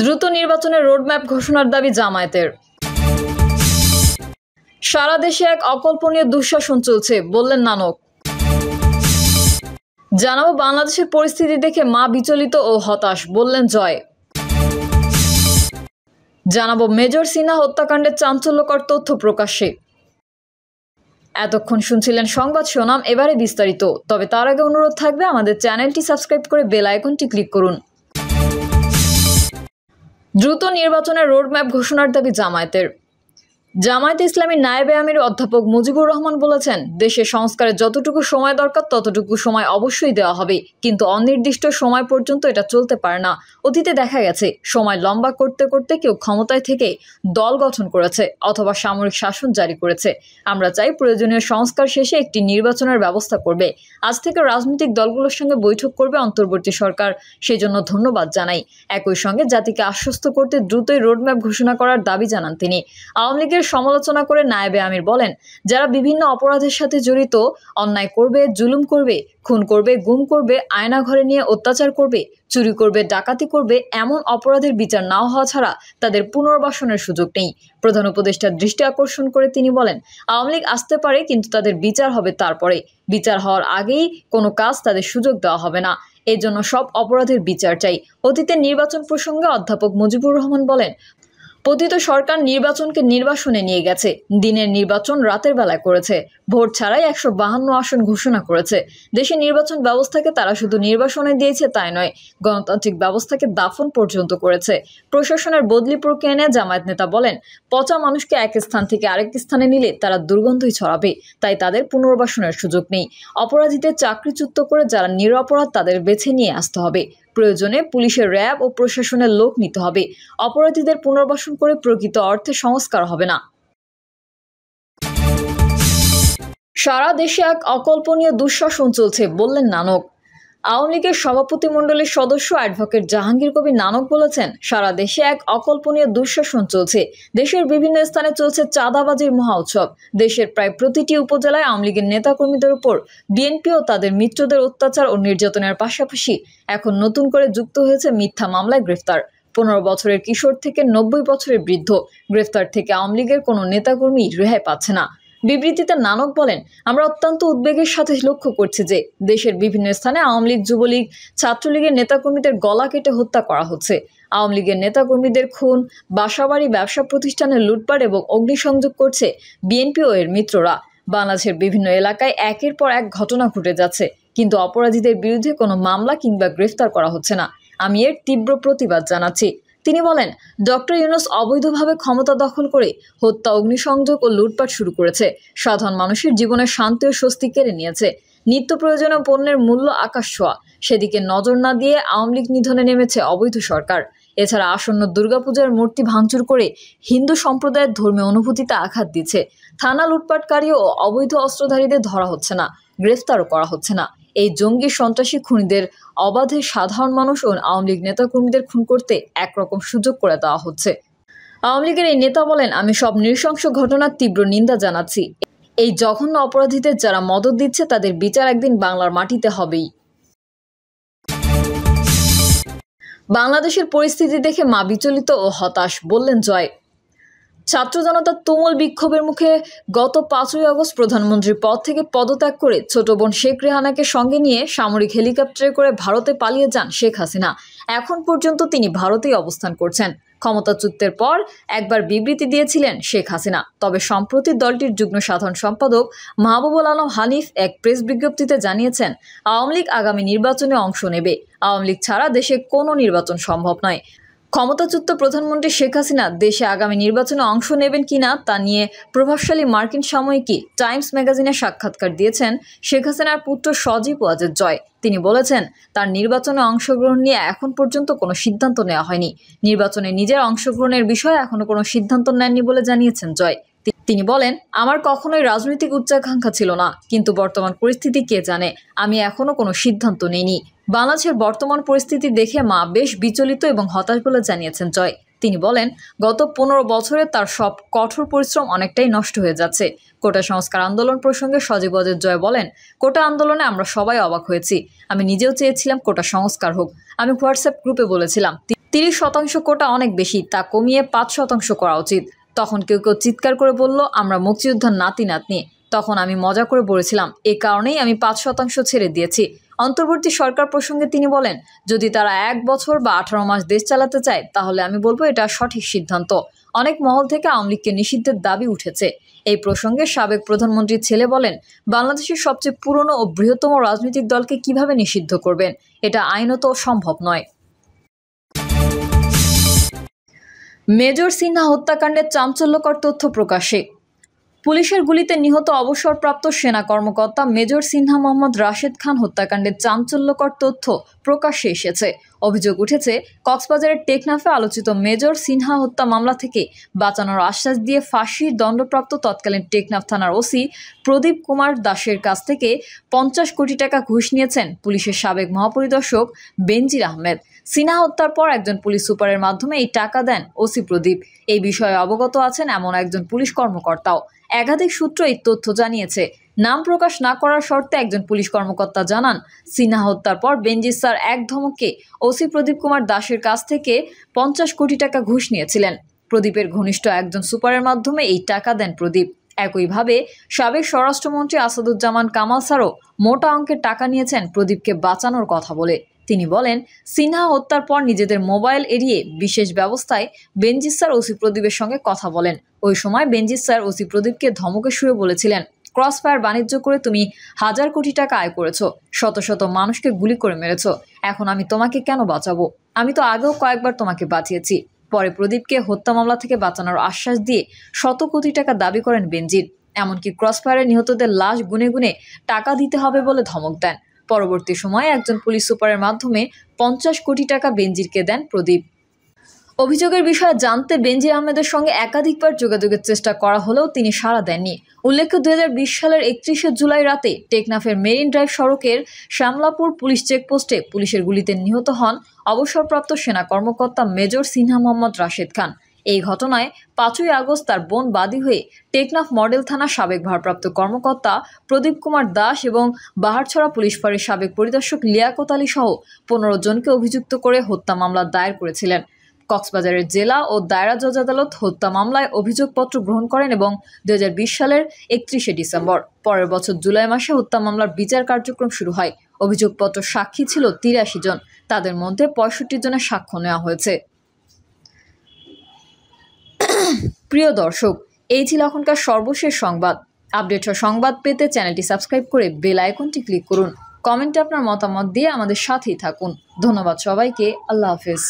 দ্রুত নির্বাচনের রোডম্যাপ ঘোষণার দাবি জামায়াতের সারা দেশে এক অকল্পনীয় দুঃশাসন চলছে বললেন নানক জানাবো বাংলাদেশের পরিস্থিতি দেখে মা বিচলিত ও হতাশ বললেন জয় জানাবো মেজর সিনহা হত্যাকাণ্ডের চাঞ্চল্যকর তথ্য প্রকাশে এতক্ষণ শুনছিলেন সংবাদ শোনাম এবারে বিস্তারিত তবে তার আগে অনুরোধ থাকবে আমাদের চ্যানেলটি সাবস্ক্রাইব করে বেল আইকনটি ক্লিক করুন দ্রুত নির্বাচনের রোডম্যাপ ঘোষণার দাবি জামায়াতের জামায়াত ইসলামী নায়েবে আমির অধ্যাপক মুজিবুর রহমান বলেছেন দেশে সংস্কারে যতটুকু সময় দরকার ততটুকু সময় অবশ্যই দেওয়া হবে কিন্তু অনির্দিষ্ট সময় পর্যন্ত এটা চলতে পারে না অতীতে দেখা গেছে সময় লম্বা করতে করতে কেউ ক্ষমতায় থেকে দল গঠন করেছে অথবা সামরিক শাসন জারি করেছে আমরা চাই প্রয়োজনীয় সংস্কার শেষে একটি নির্বাচনের ব্যবস্থা করবে আজ থেকে রাজনৈতিক দলগুলোর সঙ্গে বৈঠক করবে অন্তর্বর্তী সরকার সেই জন্য ধন্যবাদ জানাই একই সঙ্গে জাতিকে আশ্বস্ত করতে দ্রুতই রোডম্যাপ ঘোষণা করার দাবি জানান তিনি আওয়ামী লীগের সরকারের সমালোচনা করে নায়েবে আমির বলেন যারা বিভিন্ন অপরাধের সাথে জড়িত অন্যায় করবে জুলুম করবে খুন করবে গুম করবে আয়না ঘরে নিয়ে অত্যাচার করবে চুরি করবে ডাকাতি করবে এমন অপরাধের বিচার না হওয়া ছাড়া তাদের পুনর্বাসনের সুযোগ নেই প্রধান উপদেষ্টার দৃষ্টি আকর্ষণ করে তিনি বলেন আওয়ামী লীগ আসতে পারে কিন্তু তাদের বিচার হবে তারপরে বিচার হওয়ার আগেই কোনো কাজ তাদের সুযোগ দেওয়া হবে না এজন্য সব অপরাধের বিচার চাই অতীতের নির্বাচন প্রসঙ্গে অধ্যাপক মুজিবুর রহমান বলেন পতিত সরকার নির্বাচনকে নির্বাসনে নিয়ে গেছে দিনের নির্বাচন রাতের বেলায় করেছে ভোট ছাড়াই একশো বাহান্ন আসন ঘোষণা করেছে দেশে নির্বাচন ব্যবস্থাকে তারা শুধু নির্বাসনে দিয়েছে তাই নয় গণতান্ত্রিক ব্যবস্থাকে দাফন পর্যন্ত করেছে প্রশাসনের বদলি প্রক্রিয়া নিয়ে জামায়াত নেতা বলেন পচা মানুষকে এক স্থান থেকে আরেক স্থানে নিলে তারা দুর্গন্ধই ছড়াবে তাই তাদের পুনর্বাসনের সুযোগ নেই অপরাধীদের চাকরিচ্যুত করে যারা নিরপরাধ তাদের বেছে নিয়ে আসতে হবে প্রয়োজনে পুলিশের র্যাব ও প্রশাসনের লোক নিতে হবে অপরাধীদের পুনর্বাসন করে প্রকৃত অর্থে সংস্কার হবে না সারা দেশে এক অকল্পনীয় দুঃশাসন চলছে বললেন নানক আওয়ামী লীগের সভাপতিমণ্ডলীর সদস্য অ্যাডভোকেট জাহাঙ্গীর কবি নানক বলেছেন সারা দেশে এক অকল্পনীয় দুঃশাসন চলছে দেশের বিভিন্ন স্থানে চলছে চাঁদাবাজির মহা উৎসব দেশের প্রায় প্রতিটি উপজেলায় আওয়ামী লীগের নেতাকর্মীদের উপর বিএনপি ও তাদের মিত্রদের অত্যাচার ও নির্যাতনের পাশাপাশি এখন নতুন করে যুক্ত হয়েছে মিথ্যা মামলায় গ্রেফতার পনেরো বছরের কিশোর থেকে নব্বই বছরের বৃদ্ধ গ্রেফতার থেকে আওয়ামী লীগের কোনো নেতাকর্মী রেহাই পাচ্ছে না বিবৃতিতে নানক বলেন আমরা অত্যন্ত উদ্বেগের সাথে লক্ষ্য করছি যে দেশের বিভিন্ন স্থানে আওয়ামী লীগ যুবলীগ ছাত্রলীগের নেতাকর্মীদের গলা কেটে হত্যা করা হচ্ছে আওয়ামী লীগের নেতাকর্মীদের খুন বাসাবাড়ি ব্যবসা প্রতিষ্ঠানে লুটপাট এবং অগ্নিসংযোগ করছে বিএনপি ও এর মিত্ররা বাংলাদেশের বিভিন্ন এলাকায় একের পর এক ঘটনা ঘটে যাচ্ছে কিন্তু অপরাধীদের বিরুদ্ধে কোনো মামলা কিংবা গ্রেফতার করা হচ্ছে না আমি এর তীব্র প্রতিবাদ জানাচ্ছি তিনি বলেন ডক্টর ইউনুস অবৈধভাবে ক্ষমতা দখল করে হত্যা অগ্নিসংযোগ ও লুটপাট শুরু করেছে সাধারণ মানুষের জীবনের শান্তি ও স্বস্তি কেড়ে নিয়েছে নিত্য প্রয়োজনীয় পণ্যের মূল্য আকাশ ছোঁয়া সেদিকে নজর না দিয়ে আওয়ামী লীগ নিধনে নেমেছে অবৈধ সরকার এছাড়া আসন্ন দুর্গাপূজার মূর্তি ভাঙচুর করে হিন্দু সম্প্রদায়ের ধর্মীয় অনুভূতিতে আঘাত দিচ্ছে থানা লুটপাটকারী ও অবৈধ অস্ত্রধারীদের ধরা হচ্ছে না গ্রেফতারও করা হচ্ছে না এই জঙ্গি সন্ত্রাসী খুনিদের অবাধে সাধারণ মানুষ ও আওয়ামী লীগ নেতাকর্মীদের খুন করতে একরকম সুযোগ করে দেওয়া হচ্ছে আওয়ামী লীগের এই নেতা বলেন আমি সব নৃশংস ঘটনার তীব্র নিন্দা জানাচ্ছি এই জঘন্য অপরাধীদের যারা মদত দিচ্ছে তাদের বিচার একদিন বাংলার মাটিতে হবেই বাংলাদেশের পরিস্থিতি দেখে মা বিচলিত ও হতাশ বললেন জয় ছাত্র জনতার তুমুল বিক্ষোভের মুখে গত পাঁচই আগস্ট প্রধানমন্ত্রীর পদ থেকে পদত্যাগ করে ছোট বোন শেখ রেহানাকে সঙ্গে নিয়ে সামরিক হেলিকপ্টারে করে ভারতে পালিয়ে যান শেখ হাসিনা এখন পর্যন্ত তিনি ভারতেই অবস্থান করছেন ক্ষমতাচ্যুতের পর একবার বিবৃতি দিয়েছিলেন শেখ হাসিনা তবে সম্প্রতি দলটির যুগ্ম সাধারণ সম্পাদক মাহবুবুল আলম হানিফ এক প্রেস বিজ্ঞপ্তিতে জানিয়েছেন আওয়ামী লীগ আগামী নির্বাচনে অংশ নেবে আওয়ামী লীগ ছাড়া দেশে কোনো নির্বাচন সম্ভব নয় ক্ষমতাচ্যুত প্রধানমন্ত্রী শেখ হাসিনা দেশে আগামী নির্বাচনে অংশ নেবেন কিনা তা নিয়ে প্রভাবশালী মার্কিন সাময়িকী টাইমস ম্যাগাজিনে সাক্ষাৎকার দিয়েছেন শেখ হাসিনার পুত্র সজীব ওয়াজের জয় তিনি বলেছেন তার নির্বাচনে অংশগ্রহণ নিয়ে এখন পর্যন্ত কোনো সিদ্ধান্ত নেওয়া হয়নি নির্বাচনে নিজের অংশগ্রহণের বিষয়ে এখনও কোনো সিদ্ধান্ত নেননি বলে জানিয়েছেন জয় তিনি বলেন আমার কখনোই রাজনৈতিক উচ্চাকাঙ্ক্ষা ছিল না কিন্তু বর্তমান পরিস্থিতি কে জানে আমি এখনও কোনো সিদ্ধান্ত নিইনি বাংলাদেশের বর্তমান পরিস্থিতি দেখে মা বেশ বিচলিত এবং হতাশ বলে জানিয়েছেন জয় তিনি বলেন গত পনেরো বছরে তার সব কঠোর পরিশ্রম অনেকটাই নষ্ট হয়ে যাচ্ছে কোটা সংস্কার আন্দোলন প্রসঙ্গে সজীব অজয় জয় বলেন কোটা আন্দোলনে আমরা সবাই অবাক হয়েছি আমি নিজেও চেয়েছিলাম কোটা সংস্কার হোক আমি হোয়াটসঅ্যাপ গ্রুপে বলেছিলাম তিরিশ শতাংশ কোটা অনেক বেশি তা কমিয়ে পাঁচ শতাংশ করা উচিত তখন কেউ কেউ চিৎকার করে বলল আমরা মুক্তিযোদ্ধার নাতি নাতনি তখন আমি মজা করে বলেছিলাম এ কারণেই আমি পাঁচ শতাংশ ছেড়ে দিয়েছি অন্তর্বর্তী সরকার প্রসঙ্গে তিনি বলেন যদি তারা এক বছর বা আঠারো মাস দেশ চালাতে চায় তাহলে আমি বলবো এটা সঠিক সিদ্ধান্ত অনেক মহল থেকে আওয়ামী লীগকে নিষিদ্ধের দাবি উঠেছে এই প্রসঙ্গে সাবেক প্রধানমন্ত্রীর ছেলে বলেন বাংলাদেশের সবচেয়ে পুরনো ও বৃহত্তম রাজনৈতিক দলকে কিভাবে নিষিদ্ধ করবেন এটা আইনত সম্ভব নয় মেজর সিনহা হত্যাকাণ্ডের চাঞ্চল্যকর তথ্য প্রকাশে পুলিশের গুলিতে নিহত অবসরপ্রাপ্ত সেনা কর্মকর্তা মেজর সিনহা মোহাম্মদ রাশেদ খান হত্যাকাণ্ডের চাঞ্চল্যকর তথ্য প্রকাশ্যে এসেছে অভিযোগ উঠেছে কক্সবাজারের টেকনাফে আলোচিত মেজর সিনহা হত্যা মামলা থেকে বাঁচানোর আশ্বাস দিয়ে ফাঁসির দণ্ডপ্রাপ্ত তৎকালীন টেকনাফ থানার ওসি প্রদীপ কুমার দাসের কাছ থেকে পঞ্চাশ কোটি টাকা ঘুষ নিয়েছেন পুলিশের সাবেক মহাপরিদর্শক বেনজির আহমেদ সিনহা হত্যার পর একজন পুলিশ সুপারের মাধ্যমে এই টাকা দেন ওসি প্রদীপ এই বিষয়ে অবগত আছেন এমন একজন পুলিশ কর্মকর্তাও একাধিক সূত্র এই তথ্য জানিয়েছে নাম প্রকাশ না করার শর্তে একজন পুলিশ কর্মকর্তা জানান সিনহা হত্যার পর বেঞ্জিস স্যার এক ধমকে ওসি প্রদীপ কুমার দাসের কাছ থেকে পঞ্চাশ কোটি টাকা ঘুষ নিয়েছিলেন প্রদীপের ঘনিষ্ঠ একজন সুপারের মাধ্যমে এই টাকা দেন প্রদীপ একইভাবে সাবেক স্বরাষ্ট্রমন্ত্রী আসাদুজ্জামান কামাল স্যারও মোটা অঙ্কের টাকা নিয়েছেন প্রদীপকে বাঁচানোর কথা বলে তিনি বলেন সিনহা হত্যার পর নিজেদের মোবাইল এড়িয়ে বিশেষ ব্যবস্থায় বেঞ্জিত স্যার ওসি প্রদীপের সঙ্গে কথা বলেন ওই সময় বেঞ্জিত স্যার ওসি প্রদীপকে ধমকে শুয়ে বলেছিলেন ক্রসফায়ার বাণিজ্য করে তুমি হাজার কোটি টাকা আয় করেছো শত শত মানুষকে গুলি করে মেরেছ এখন আমি তোমাকে কেন বাঁচাবো আমি তো আগেও কয়েকবার তোমাকে বাঁচিয়েছি পরে প্রদীপকে হত্যা মামলা থেকে বাঁচানোর আশ্বাস দিয়ে শত কোটি টাকা দাবি করেন বেঞ্জিত এমনকি ক্রসফায়ারে নিহতদের লাশ গুনে গুনে টাকা দিতে হবে বলে ধমক দেন পরবর্তী সময়ে একজন পুলিশ সুপারের মাধ্যমে পঞ্চাশ কোটি টাকা বেনজিরকে দেন প্রদীপ অভিযোগের বিষয়ে জানতে বেনজির আহমেদের সঙ্গে একাধিকবার যোগাযোগের চেষ্টা করা হলেও তিনি সাড়া দেননি উল্লেখ্য দুই সালের একত্রিশে জুলাই রাতে টেকনাফের মেরিন ড্রাইভ সড়কের শ্যামলাপুর পুলিশ চেকপোস্টে পুলিশের গুলিতে নিহত হন অবসরপ্রাপ্ত সেনা কর্মকর্তা মেজর সিনহা মোহাম্মদ রাশেদ খান এই ঘটনায় পাঁচই আগস্ট তার বোন বাদী হয়ে টেকনাফ মডেল থানার সাবেক ভারপ্রাপ্ত কর্মকর্তা প্রদীপ কুমার দাস এবং বাহারছড়া পুলিশ ফাঁড়ির সাবেক পরিদর্শক লিয়াকত আলী সহ পনেরো জনকে অভিযুক্ত করে হত্যা মামলা দায়ের করেছিলেন কক্সবাজারের জেলা ও দায়রা জজ আদালত হত্যা মামলায় অভিযোগপত্র গ্রহণ করেন এবং বিশ সালের একত্রিশে ডিসেম্বর পরের বছর জুলাই মাসে হত্যা মামলার বিচার কার্যক্রম শুরু হয় অভিযোগপত্র সাক্ষী ছিল তিরাশি জন তাদের মধ্যে পঁয়ষট্টি জনের সাক্ষ্য নেওয়া হয়েছে প্রিয় দর্শক এই ছিল এখনকার সর্বশেষ সংবাদ আপডেট সংবাদ পেতে চ্যানেলটি সাবস্ক্রাইব করে বেল আইকনটি ক্লিক করুন কমেন্টে আপনার মতামত দিয়ে আমাদের সাথেই থাকুন ধন্যবাদ সবাইকে আল্লাহ হাফেজ